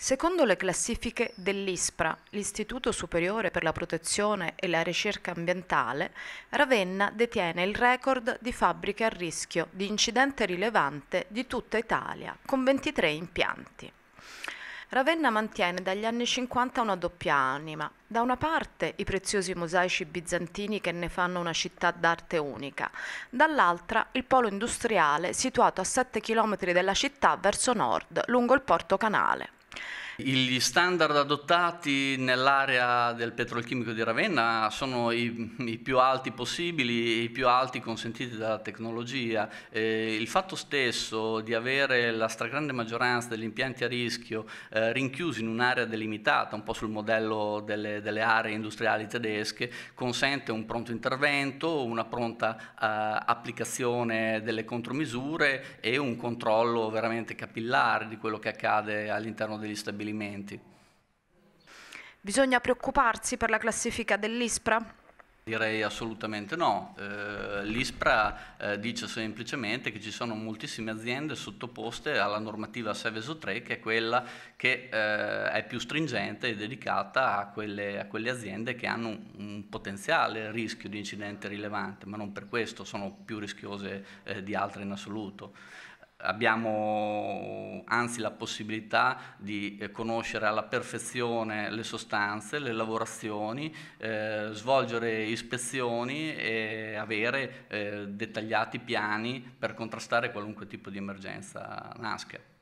Secondo le classifiche dell'ISPRA, l'Istituto Superiore per la Protezione e la Ricerca Ambientale, Ravenna detiene il record di fabbriche a rischio di incidente rilevante di tutta Italia, con 23 impianti. Ravenna mantiene dagli anni 50 una doppia anima. Da una parte i preziosi mosaici bizantini che ne fanno una città d'arte unica, dall'altra il polo industriale situato a 7 km dalla città verso nord, lungo il porto canale. Gli standard adottati nell'area del petrolchimico di Ravenna sono i, i, più alti possibili, i più alti consentiti dalla tecnologia. Eh, il fatto stesso di avere la stragrande maggioranza degli impianti a rischio eh, rinchiusi in un'area delimitata, un po' sul modello delle, delle, aree industriali tedesche, consente un pronto intervento, una pronta eh, applicazione delle contromisure e un controllo veramente capillare di quello che accade all'interno degli stabilimenti alimenti. Bisogna preoccuparsi per la classifica dell'ISPRA? Direi assolutamente no. Eh, L'ISPRA eh, dice semplicemente che ci sono moltissime aziende sottoposte alla normativa Seveso 3, che è quella che eh, è più stringente e dedicata a quelle, a quelle aziende che hanno un, un, potenziale rischio di incidente rilevante, ma non per questo sono più rischiose eh, di altre in assoluto abbiamo anzi la possibilità di eh, conoscere alla perfezione le sostanze, le lavorazioni, eh, svolgere ispezioni e avere eh, dettagliati piani per contrastare qualunque tipo di emergenza nasca.